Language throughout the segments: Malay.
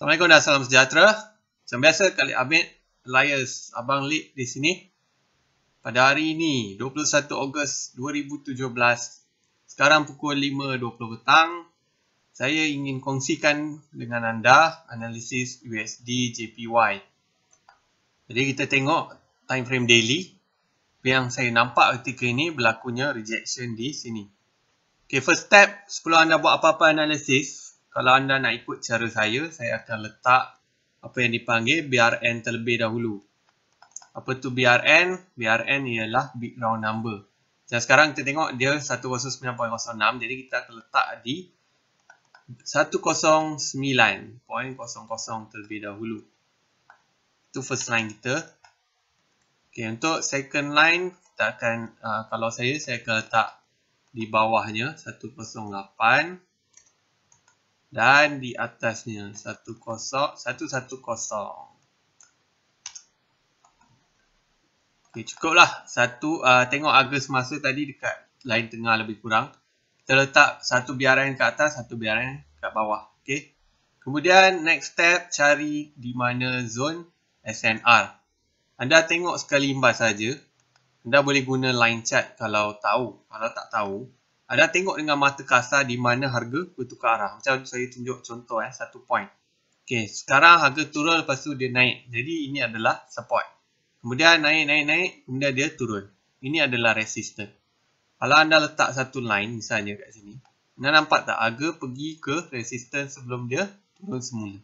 Assalamualaikum dan salam sejahtera. Macam biasa kali Amit Liars Abang Lee di sini. Pada hari ini 21 Ogos 2017 sekarang pukul 5.20 petang saya ingin kongsikan dengan anda analisis USD JPY. Jadi kita tengok time frame daily yang saya nampak ketika ini berlakunya rejection di sini. Okay, first step sebelum anda buat apa-apa analisis, kalau anda nak ikut cara saya, saya akan letak apa yang dipanggil BRN terlebih dahulu. Apa tu BRN? BRN ialah Big Round Number. Dan sekarang kita tengok dia 1.9.06, jadi kita akan letak di 1.09.00 terlebih dahulu. Itu first line kita. Okay, untuk second line, kita akan, uh, kalau saya, saya akan letak di bawahnya 1.08.00 dan di atasnya 1010. Okay cukuplah. Satu uh, tengok harga semasa tadi dekat lain tengah lebih kurang. Kita letak satu biaran ke atas, satu biaran ke bawah. Okay. Kemudian next step cari di mana zone SNR. Anda tengok sekali imbas saja. Anda boleh guna line chart kalau tahu. Kalau tak tahu, ada tengok dengan mata kasar di mana harga bertukar arah. Macam saya tunjuk contoh eh, satu point. Okay, sekarang harga turun lepas tu dia naik. Jadi ini adalah support. Kemudian naik, naik, naik. Kemudian dia turun. Ini adalah resistance. Kalau anda letak satu line misalnya kat sini. Anda nampak tak harga pergi ke resistance sebelum dia turun semula.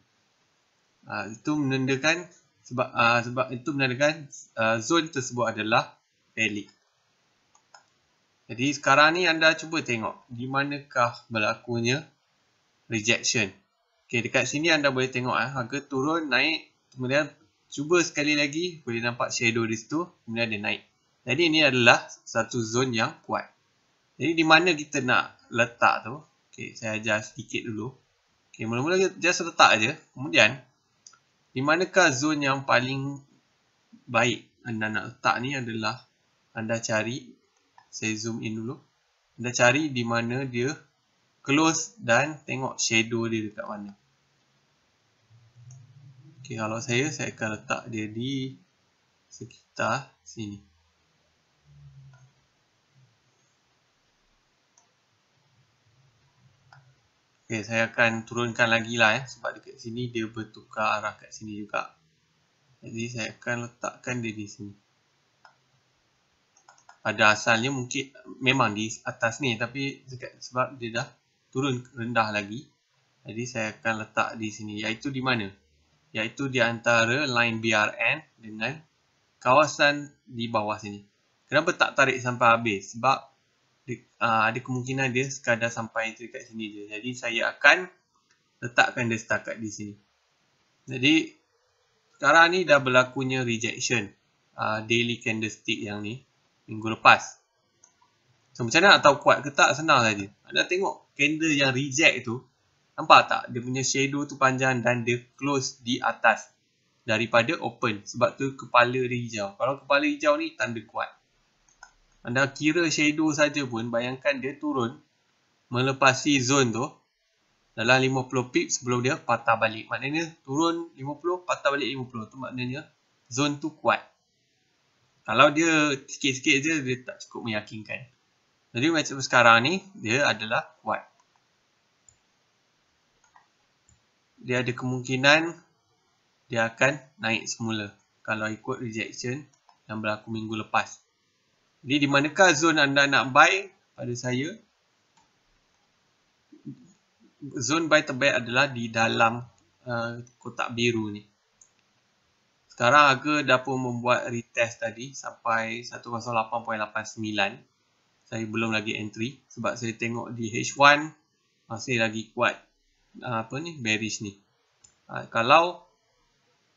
Uh, itu menandakan sebab uh, sebab itu menandakan uh, zone tersebut adalah valid. Jadi sekarang ni anda cuba tengok di manakah berlakunya rejection. Okey dekat sini anda boleh tengok eh, harga turun naik kemudian cuba sekali lagi boleh nampak shadow di situ kemudian dia naik. Jadi ini adalah satu zone yang kuat. Jadi di mana kita nak letak tu? Okey saya ajar sedikit dulu. Okey mula-mula just letak aja. Kemudian di manakah zone yang paling baik anda nak letak ni adalah anda cari saya zoom in dulu anda cari di mana dia close dan tengok shadow dia dekat mana Okay, kalau saya saya akan letak dia di sekitar sini Okay, saya akan turunkan lagi lah ya. sebab dekat sini dia bertukar arah kat sini juga jadi saya akan letakkan dia di sini pada asalnya mungkin memang di atas ni tapi sebab dia dah turun rendah lagi jadi saya akan letak di sini iaitu di mana iaitu di antara line BRN dengan kawasan di bawah sini kenapa tak tarik sampai habis sebab dia, aa, ah, ada kemungkinan dia sekadar sampai dekat sini je jadi saya akan letakkan dia setakat di sini jadi sekarang ni dah berlakunya rejection aa, ah, daily candlestick yang ni minggu lepas. So, macam mana nak kuat ke tak? Senang saja. Anda tengok candle yang reject tu. Nampak tak? Dia punya shadow tu panjang dan dia close di atas daripada open. Sebab tu kepala dia hijau. Kalau kepala hijau ni, tanda kuat. Anda kira shadow saja pun, bayangkan dia turun melepasi zone tu dalam 50 pips sebelum dia patah balik. Maknanya turun 50, patah balik 50. Tu maknanya zone tu kuat kalau dia sikit-sikit je dia tak cukup meyakinkan jadi macam sekarang ni dia adalah kuat dia ada kemungkinan dia akan naik semula kalau ikut rejection yang berlaku minggu lepas jadi di manakah zon anda nak buy pada saya Zon buy terbaik adalah di dalam uh, kotak biru ni sekarang harga dah pun membuat retest tadi sampai 108.89. Saya belum lagi entry sebab saya tengok di H1 masih lagi kuat ah, apa ni bearish ni. Ah, kalau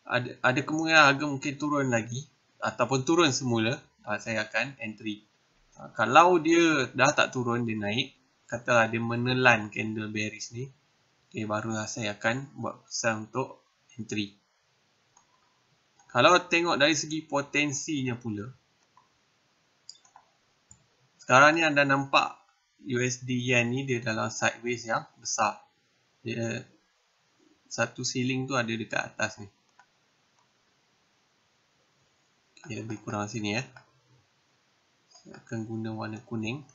ada ada kemungkinan harga mungkin turun lagi ataupun turun semula, ah, saya akan entry. Kalau dia dah tak turun dia naik, katalah dia menelan candle bearish ni, okay, barulah saya akan buat pesan untuk entry. Kalau tengok dari segi potensinya pula. Sekarang ni anda nampak USD Yen ni dia dalam sideways yang besar. Dia satu ceiling tu ada dekat atas ni. Dia lebih kurang sini ya. Saya akan guna warna kuning.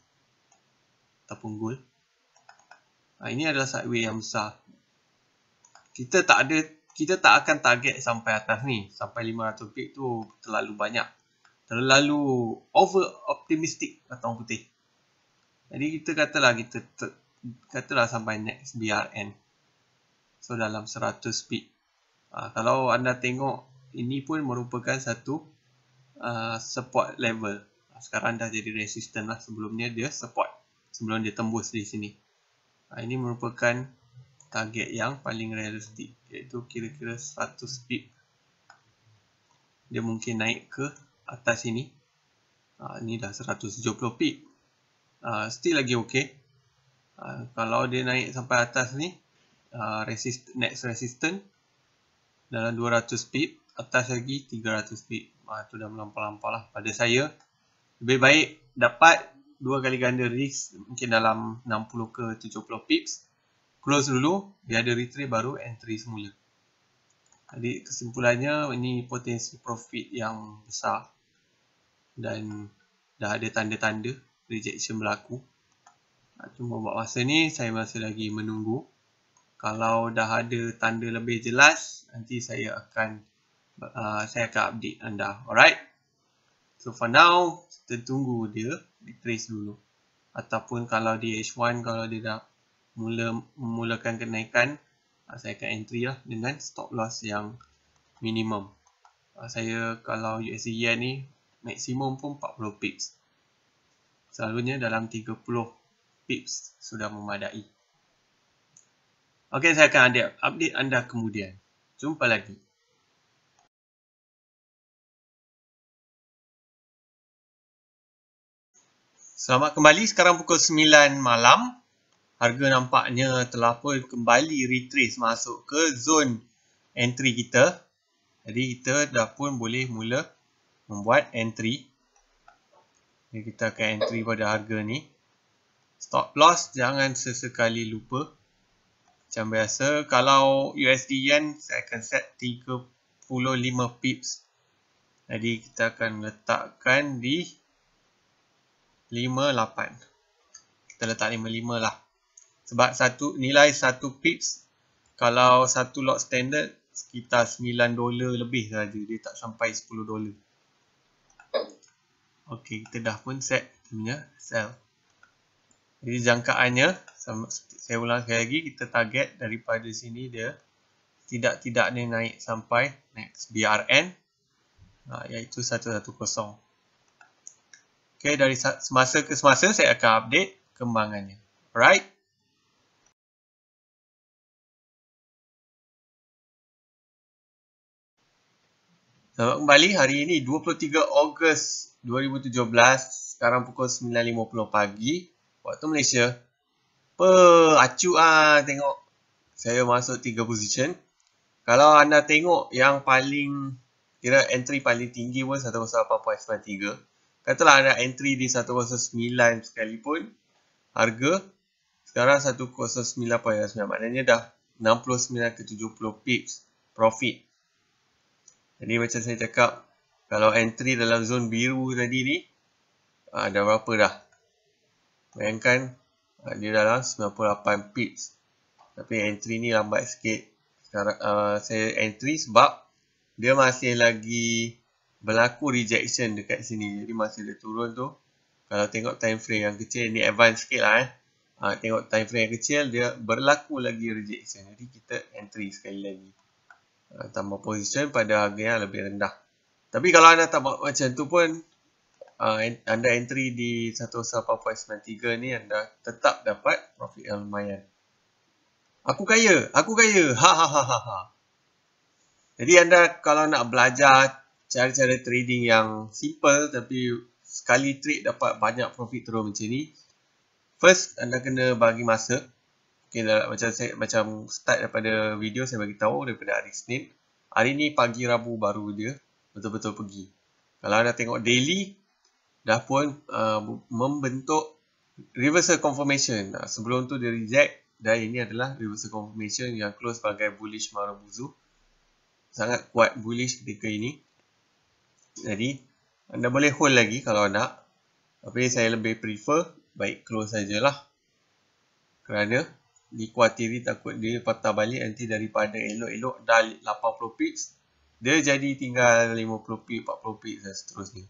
Ataupun gold. Ha, ini adalah sideways yang besar. Kita tak ada kita tak akan target sampai atas ni sampai 500 pip tu terlalu banyak terlalu over optimistic atau putih jadi kita katalah kita ter, katalah sampai next BRN so dalam 100 pip ha, kalau anda tengok ini pun merupakan satu uh, support level ah, sekarang dah jadi resistance lah sebelumnya dia support sebelum dia tembus di sini ha, ini merupakan target yang paling realistik iaitu kira-kira 100 pip dia mungkin naik ke atas sini uh, ah, ni dah 170 pip uh, still lagi ok uh, ah, kalau dia naik sampai atas ni uh, resist, next resistance dalam 200 pip atas lagi 300 pip uh, tu dah melampau-lampau lah pada saya lebih baik dapat dua kali ganda risk mungkin dalam 60 ke 70 pips close dulu biar ada retrieve baru entry semula jadi kesimpulannya ini potensi profit yang besar dan dah ada tanda-tanda rejection berlaku cuma buat masa ni saya masih lagi menunggu kalau dah ada tanda lebih jelas nanti saya akan uh, saya akan update anda alright so for now kita tunggu dia retrace dulu ataupun kalau di H1 kalau dia dah mula memulakan kenaikan uh, saya akan entry lah dengan stop loss yang minimum uh, saya kalau USD Yen ni maksimum pun 40 pips selalunya dalam 30 pips sudah memadai Okey, saya akan ada update anda kemudian. Jumpa lagi. Selamat kembali. Sekarang pukul 9 malam harga nampaknya telah pun kembali retrace masuk ke zone entry kita. Jadi kita dah pun boleh mula membuat entry. Jadi kita akan entry pada harga ni. Stop loss jangan sesekali lupa. Macam biasa kalau USD Yen saya akan set 35 pips. Jadi kita akan letakkan di 58. Kita letak 55 lah sebab satu nilai satu pips kalau satu lot standard sekitar 9 dolar lebih saja dia tak sampai 10 dolar okey kita dah pun set punya sell jadi jangkaannya saya ulang sekali lagi kita target daripada sini dia tidak-tidaknya naik sampai next BRN ha, iaitu 110 okey dari semasa ke semasa saya akan update kembangannya alright Selamat kembali hari ini 23 Ogos 2017 sekarang pukul 9.50 pagi waktu Malaysia. Pe acu ah tengok saya masuk tiga position. Kalau anda tengok yang paling kira entry paling tinggi pun 108.93. Katalah anda entry di 109 sekalipun harga sekarang 109.9 maknanya dah 69 ke 70 pips profit. Jadi macam saya cakap kalau entry dalam zon biru tadi ni aa, ah, dah berapa dah? Bayangkan aa, ah, dia dalam 98 pips. Tapi entry ni lambat sikit. Sekarang aa, ah, saya entry sebab dia masih lagi berlaku rejection dekat sini. Jadi masih dia turun tu. Kalau tengok time frame yang kecil ni advance sikit lah eh. Aa, tengok time frame yang kecil dia berlaku lagi rejection. Jadi kita entry sekali lagi. Eh, tambah position pada harga yang lebih rendah. Tapi kalau anda tak buat macam tu pun, uh, anda entry di 1.4.93 ni anda tetap dapat profit yang lumayan. Aku kaya, aku kaya. Ha ha ha ha ha. Jadi anda kalau nak belajar cara-cara trading yang simple tapi sekali trade dapat banyak profit terus macam ni, first anda kena bagi masa. Okay, lah, macam saya macam start daripada video saya bagi tahu daripada hari Senin. Hari ni pagi Rabu baru dia betul-betul pergi. Kalau anda tengok daily dah pun uh, membentuk reversal confirmation. Uh, sebelum tu dia reject dan ini adalah reversal confirmation yang close sebagai bullish marabuzu. Sangat kuat bullish ketika ini. Jadi anda boleh hold lagi kalau nak. Tapi saya lebih prefer baik close sajalah. Kerana dikuatiri takut dia patah balik nanti daripada elok-elok dah 80 pips dia jadi tinggal 50 pips, 40 pips dan seterusnya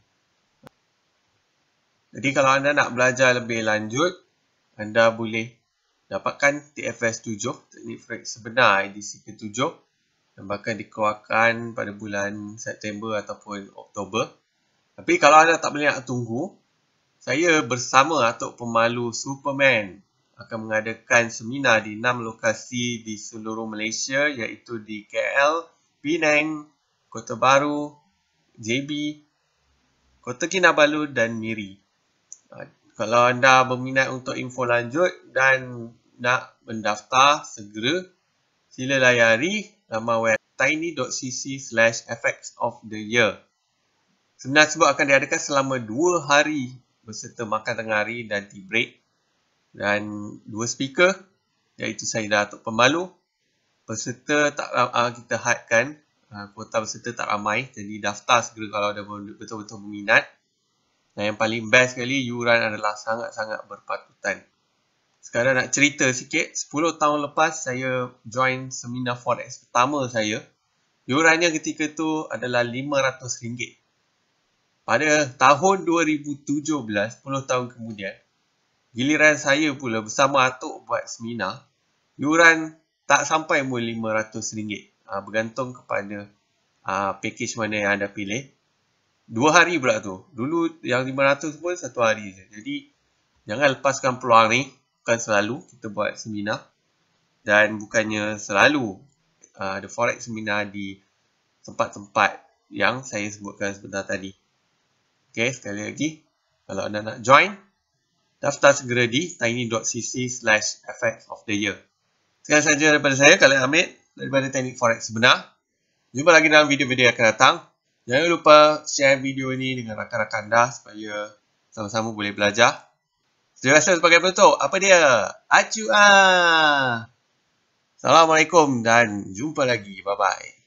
jadi kalau anda nak belajar lebih lanjut anda boleh dapatkan TFS 7 teknik frek sebenar IDC ke 7 yang bakal dikeluarkan pada bulan September ataupun Oktober tapi kalau anda tak boleh nak tunggu saya bersama atau Pemalu Superman akan mengadakan seminar di enam lokasi di seluruh Malaysia iaitu di KL, Penang, Kota Baru, JB, Kota Kinabalu dan Miri. Ha, kalau anda berminat untuk info lanjut dan nak mendaftar segera, sila layari laman web tiny.cc slash effects of the year. Seminar tersebut akan diadakan selama 2 hari berserta makan tengah hari dan tea break dan dua speaker iaitu saya dah atuk pemalu. peserta tak uh, kita hadkan uh, kuota peserta tak ramai jadi daftar segera kalau ada betul-betul berminat dan yang paling best sekali yuran adalah sangat-sangat berpatutan sekarang nak cerita sikit 10 tahun lepas saya join seminar forex pertama saya yurannya ketika tu adalah RM500 pada tahun 2017 10 tahun kemudian giliran saya pula bersama atuk buat seminar, yuran tak sampai pun RM500 uh, ah, bergantung kepada uh, package mana yang anda pilih. Dua hari pula tu. Dulu yang RM500 pun satu hari je. Jadi, jangan lepaskan peluang ni. Bukan selalu kita buat seminar. Dan bukannya selalu uh, ada forex seminar di tempat-tempat yang saya sebutkan sebentar tadi. Okay, sekali lagi. Kalau anda nak join, daftar segera di tiny.cc slash effects of the year. Sekian saja daripada saya, Khaled Hamid daripada Teknik Forex Sebenar. Jumpa lagi dalam video-video yang akan datang. Jangan lupa share video ini dengan rakan-rakan anda supaya sama-sama boleh belajar. Terima kasih sebagai penutup. Apa dia? Acu Assalamualaikum dan jumpa lagi. Bye-bye.